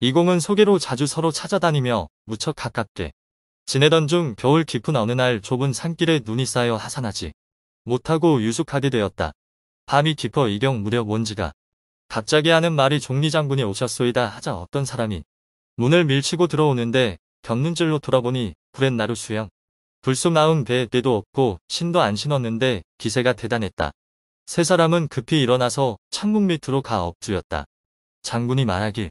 이공은 소개로 자주 서로 찾아다니며 무척 가깝게 지내던 중 겨울 깊은 어느 날 좁은 산길에 눈이 쌓여 하산하지 못하고 유숙하게 되었다. 밤이 깊어 이경 무렵원지가 갑자기 하는 말이 종리장군이 오셨소이다 하자 어떤 사람이 문을 밀치고 들어오는데 겹눈질로 돌아보니 불렛나루 수영 불쑥 나온 배에 때도 없고 신도 안 신었는데 기세가 대단했다. 세 사람은 급히 일어나서 창문 밑으로 가 엎드렸다. 장군이 말하길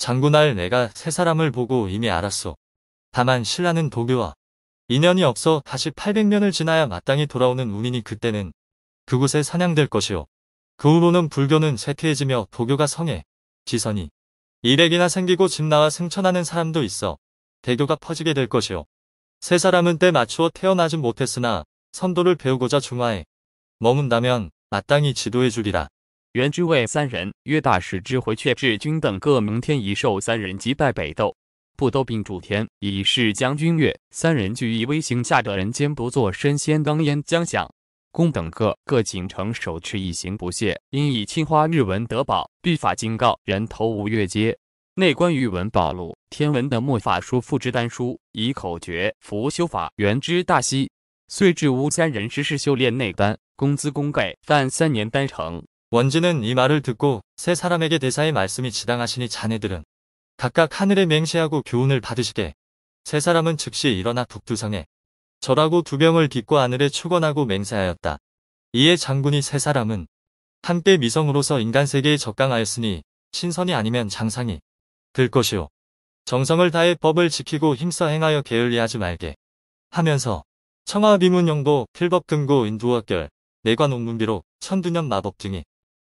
장군할 내가 세 사람을 보고 이미 알았소. 다만 신라는 도교와 인연이 없어 다시 800년을 지나야 마땅히 돌아오는 운인이 그때는 그곳에 사냥될 것이오. 그 후로는 불교는 쇠퇴해지며 도교가 성해 지선이 일액이나 생기고 집 나와 승천하는 사람도 있어 대교가 퍼지게 될 것이오. 세 사람은 때 맞추어 태어나진 못했으나 선도를 배우고자 중화해 머문다면 마땅히 지도해 주리라. 元之位三人，曰大使之回却至军等各明天一寿三人击败北斗，不斗并主天以示将军悦。三人聚一微行下者人间不作身先登焉将享公等各各景成手持一行不懈因以青花日文得宝必法警告人头无月阶内观玉文宝录天文的墨法书复之丹书以口诀福修法元之大西遂至吾三人之事修炼内丹工资功盖，但三年丹成。 원진은 이 말을 듣고 세 사람에게 대사의 말씀이 지당하시니 자네들은 각각 하늘에 맹세하고 교훈을 받으시게세 사람은 즉시 일어나 북두성에 절하고 두 병을 딛고 하늘에 축원하고 맹세하였다. 이에 장군이 세 사람은 한때 미성으로서 인간 세계에 적강하였으니 신선이 아니면 장상이 될 것이오. 정성을 다해 법을 지키고 힘써 행하여 게을리하지 말게 하면서 청하비문영도 필법금고 인두어결 내관옥문비로 천두년 마법 등이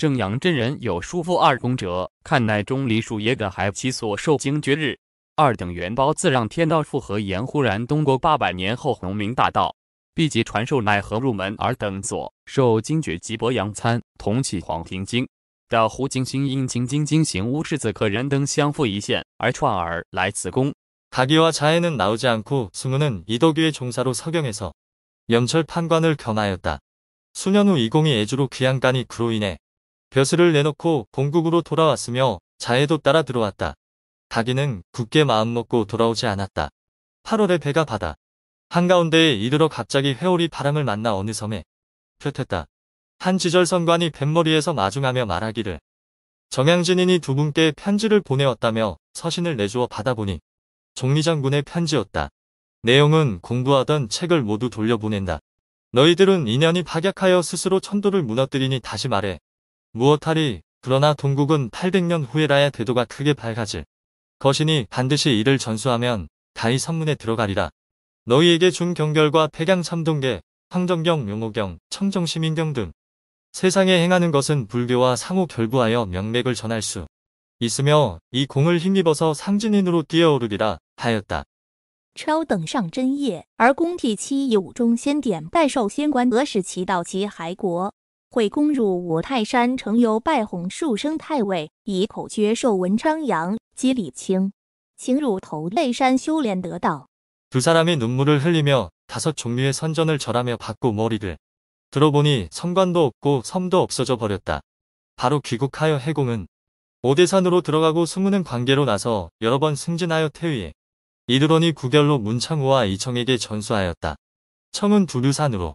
正阳真人有叔父二公者，看乃钟离叔也，敢还其所受惊绝日二等元包，自让天道复合言？忽然东过八百年后，农民大道必及传授，奈何入门而等所受惊绝及伯阳参同起黄庭经的胡金星因经经经行乌氏子可人等相负一线，而创而来此宫。他기와차에는나오지않고수모는이덕기의종사로서경에서연철판관을겸하였다수년후이공이애주로귀양간이로인해 벼슬을 내놓고 본국으로 돌아왔으며 자해도 따라 들어왔다. 가기는 굳게 마음먹고 돌아오지 않았다. 8월의 배가 바다. 한가운데에 이르러 갑자기 회오리 바람을 만나 어느 섬에 폈했다. 한 지절 선관이 뱃머리에서 마중하며 말하기를 정양진인이 두 분께 편지를 보내었다며 서신을 내주어 받아보니 종리장군의 편지였다. 내용은 공부하던 책을 모두 돌려보낸다. 너희들은 인연이 파격하여 스스로 천도를 무너뜨리니 다시 말해 무엇하리 그러나 동국은 800년 후에라야 대도가 크게 밝아질 것이니 반드시 이를 전수하면 다이 선문에 들어가리라. 너희에게 준 경결과 폐경 참동계 황정경, 용호경, 청정시민경 등 세상에 행하는 것은 불교와 상호 결부하여 명맥을 전할 수 있으며 이 공을 힘입어서 상진인으로 뛰어오르리라 하였다. 超等上真业，而宫体期以武中先典拜受仙官得使其到其骸国。 惠公入五泰山城，由拜哄数升太尉，以口诀授文昌阳，激礼清。行入头类山修炼得道。두 사람이 눈물을 흘리며 다섯 종류의 선전을 절하며 받고 머리를 들어보니 성관도 없고 섬도 없어져 버렸다. 바로 귀국하여 해공은 오대산으로 들어가고 숨무는 관계로 나서 여러 번 승진하여 태위에 이르러니 구결로 문창우와 이청에게 전수하였다. 청은 두류산으로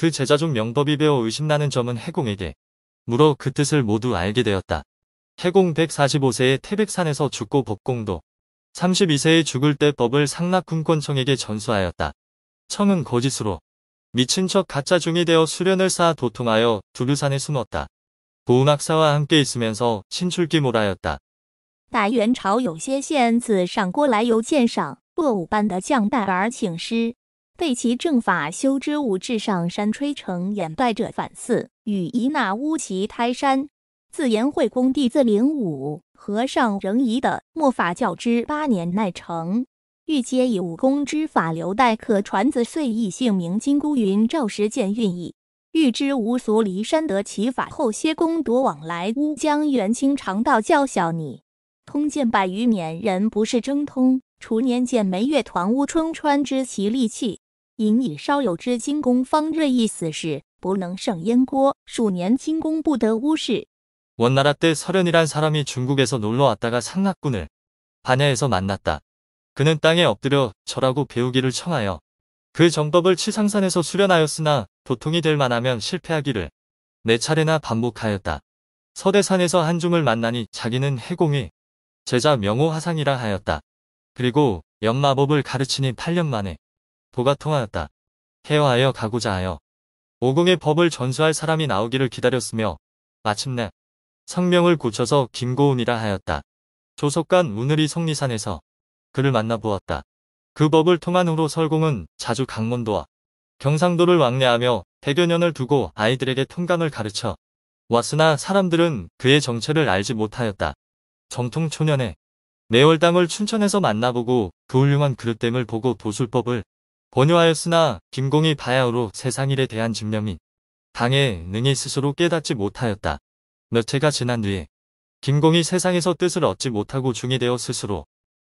그 제자중 명법이 배워 의심나는 점은 해공에게 물어 그 뜻을 모두 알게 되었다. 해공 145세에 태백산에서 죽고 법공도 32세에 죽을 때 법을 상락군권청에게 전수하였다. 청은 거짓으로 미친 척 가짜 중이 되어 수련을 쌓아 도통하여 두루산에 숨었다. 보은학사와 함께 있으면서 친출기몰아였다大元朝有些县子上郭来由鉴赏，落伍般的将旦儿请师。 被其正法修之物至上山吹成掩盖者反四与一那乌齐胎山自延惠公弟自灵武和尚仍仪的莫法教之八年乃成欲皆以武功之法留待可传子遂异姓名金孤云赵时见运矣欲知无俗离山得其法后些功夺往来乌江元清常道教小你通见百余年人不是争通除年见梅月团乌春川之其利器。 引以稍有之金公方锐意死士不能胜燕郭。数年金公不得乌氏。원나라 때 서련이란 사람이 중국에서 놀러 왔다가 상락군을 반야에서 만났다. 그는 땅에 엎드려 절하고 배우기를 청하여 그 정법을 치상산에서 수련하였으나 도통이 될 만하면 실패하기를 네 차례나 반복하였다. 서대산에서 한중을 만나니 자기는 해공이 제자 명호화상이라 하였다. 그리고 연마법을 가르치니 8년 만에 도가 통하였다. 헤어하여 가고자 하여 오공의 법을 전수할 사람이 나오기를 기다렸으며 마침내 성명을 고쳐서 김고운이라 하였다. 조석간 우늘이 성리산에서 그를 만나보았다. 그 법을 통한 후로 설공은 자주 강원도와 경상도를 왕래하며 백여 년을 두고 아이들에게 통감을 가르쳐 왔으나 사람들은 그의 정체를 알지 못하였다. 정통 초년에 내월당을 춘천에서 만나보고 그 훌륭한 그릇됨을 보고 도술법을 번유하였으나 김공이 바야흐로 세상일에 대한 집념이 강해 능히 스스로 깨닫지 못하였다. 몇 해가 지난 뒤에 김공이 세상에서 뜻을 얻지 못하고 중이 되어 스스로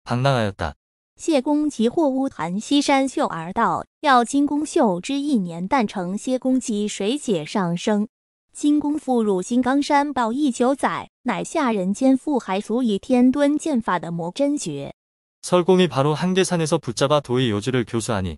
방랑하였다. 谢公即获乌檀西山秀而道，要金公秀之一年但成谢公及水解上升。 金公复入金刚山报一九载，乃下人间复还足以天敦剑法的魔真诀。설공이바로한계산에서붙잡아도의요지를교수하니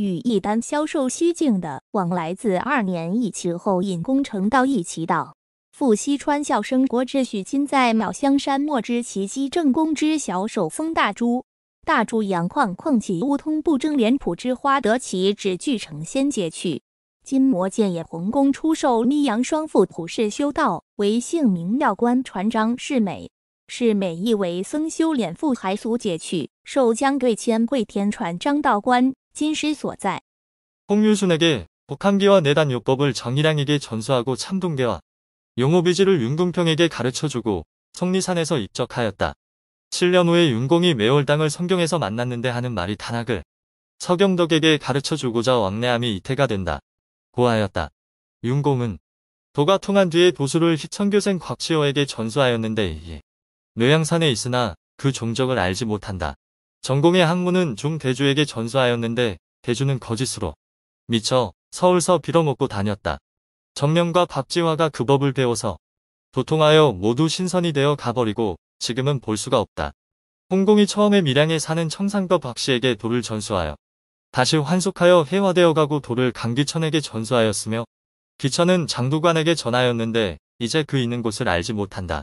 与一丹销售虚境的往来自二年疫情后引工程道一起道复西川孝生国之许今在妙香山莫知其机正宫之小手封大珠大珠养矿矿起乌通不争莲浦之花得其只俱成仙界去金魔剑也洪宫出售弥阳双父普世修道为姓名妙观传张世美世美意为僧修脸父还俗解去受将对谦贵天传张道观。 홍유순에게 복한기와 내단요법을 정일량에게 전수하고 참동계와 용호비지를 윤궁평에게 가르쳐주고 성리산에서 입적하였다. 7년 후에 윤공이 매월당을 성경에서 만났는데 하는 말이 단학을 서경덕에게 가르쳐주고자 왕래함이 이태가 된다. 고하였다. 윤공은 도가 통한 뒤에 도수를 희천교생 곽치호에게 전수하였는데 이에 뇌양산에 있으나 그 종적을 알지 못한다. 전공의 학문은 중대주에게 전수하였는데 대주는 거짓으로 미쳐 서울서 빌어먹고 다녔다. 정명과 박지화가 그 법을 배워서 도통하여 모두 신선이 되어 가버리고 지금은 볼 수가 없다. 홍공이 처음에 밀양에 사는 청산과 박씨에게 돌을 전수하여 다시 환속하여 해화되어 가고 돌을 강기천에게 전수하였으며 기천은 장두관에게 전하였는데 이제 그 있는 곳을 알지 못한다.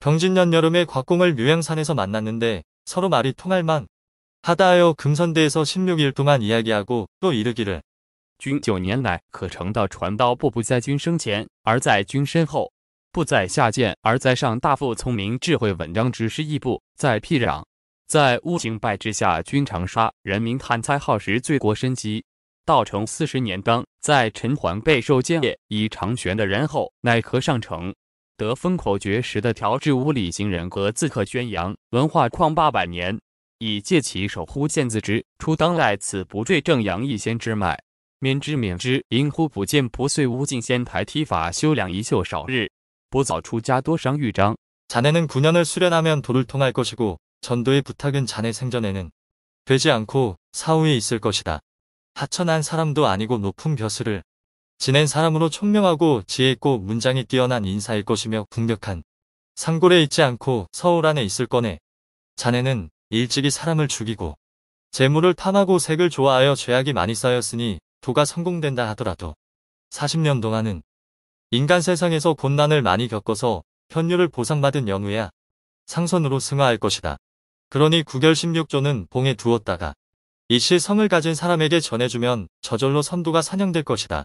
병진년여름에곽공을묘양산에서만났는데서로말이통할만하다하여금선대에서16일동안이야기하고또이르기를군九年来可成道传道，步在君生前，而在君身后；不在下贱，而在上大富聪明智慧文章之士；一步在辟壤，在物行败之下。君长沙人民贪财好食，罪国深极道成四十年刚在陈桓备受建业以长权的人后，乃可上成。得风口诀时的调制屋理行人格自可宣扬文化旷八百年，以借其守护建自之。初当赖此不坠正阳一仙之脉，免之免之。因乎不见不遂无尽仙台梯法修两一宿少日，不早出家多伤玉章。자네는9년을수련하면도를통할것이고전도의부탁은자네생전에는되지않고사후에있을것이다하천한사람도아니고높은벼슬을 지낸 사람으로 총명하고 지혜있고 문장이 뛰어난 인사일 것이며 국격한상골에 있지 않고 서울 안에 있을 거네. 자네는 일찍이 사람을 죽이고 재물을 탐하고 색을 좋아하여 죄악이 많이 쌓였으니 도가 성공된다 하더라도 40년 동안은 인간 세상에서 곤난을 많이 겪어서 편유를 보상받은 영우야 상선으로 승화할 것이다. 그러니 구결 16조는 봉에 두었다가 이시 성을 가진 사람에게 전해주면 저절로 선도가 선양될 것이다.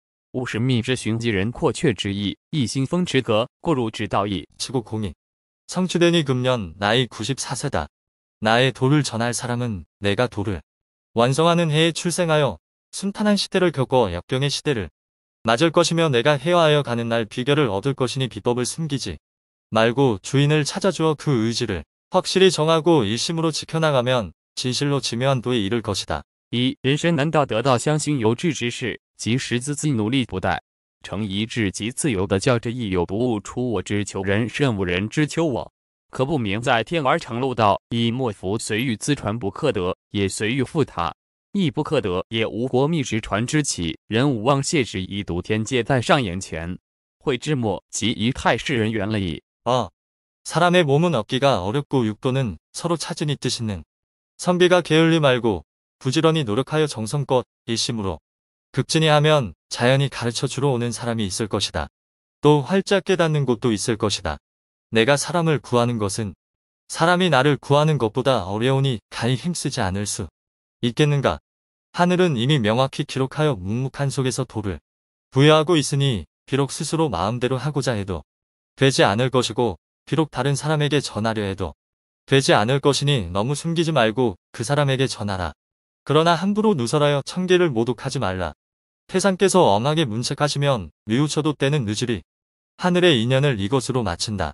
五十密之寻疾人阔确之意一心风之格过如之道矣.1902 성취된이 금년 나이 94세다. 나의 도를 전할 사람은 내가 도를 완성하는 해에 출생하여 순탄한 시대를 겪어 약병의 시대를 맞을 것이며 내가 해화하여 가는 날 비결을 얻을 것이니 비법을 숨기지 말고 주인을 찾아주어 그 의지를 확실히 정하고 일심으로 지켜나가면 진실로 지묘한 도에 이를 것이다. 一人生难道得到相心由智之事，及实自自努力不怠，成一致及自由的教着亦有不悟出我之求人，任无人之求我，可不明在天而成路道以莫服随遇自传不克得也，随遇负他亦不克得也。无国密时传之起人无望谢时以独天界在上眼前会之末及一太世人了矣。啊。사람의몸은얻기가어렵고육도는서로찾뜻는선비가게을리말고부지런히노력하여정성껏일심으로 극진히 하면 자연이 가르쳐 주러 오는 사람이 있을 것이다. 또 활짝 깨닫는 곳도 있을 것이다. 내가 사람을 구하는 것은 사람이 나를 구하는 것보다 어려우니 가히 힘쓰지 않을 수 있겠는가. 하늘은 이미 명확히 기록하여 묵묵한 속에서 도를 부여하고 있으니 비록 스스로 마음대로 하고자 해도 되지 않을 것이고 비록 다른 사람에게 전하려 해도 되지 않을 것이니 너무 숨기지 말고 그 사람에게 전하라. 그러나 함부로 누설하여 천계를 모독하지 말라. 태상께서 엄하게 문책하시면 미우쳐도 때는 늦으리 하늘의 인연을 이것으로 마친다.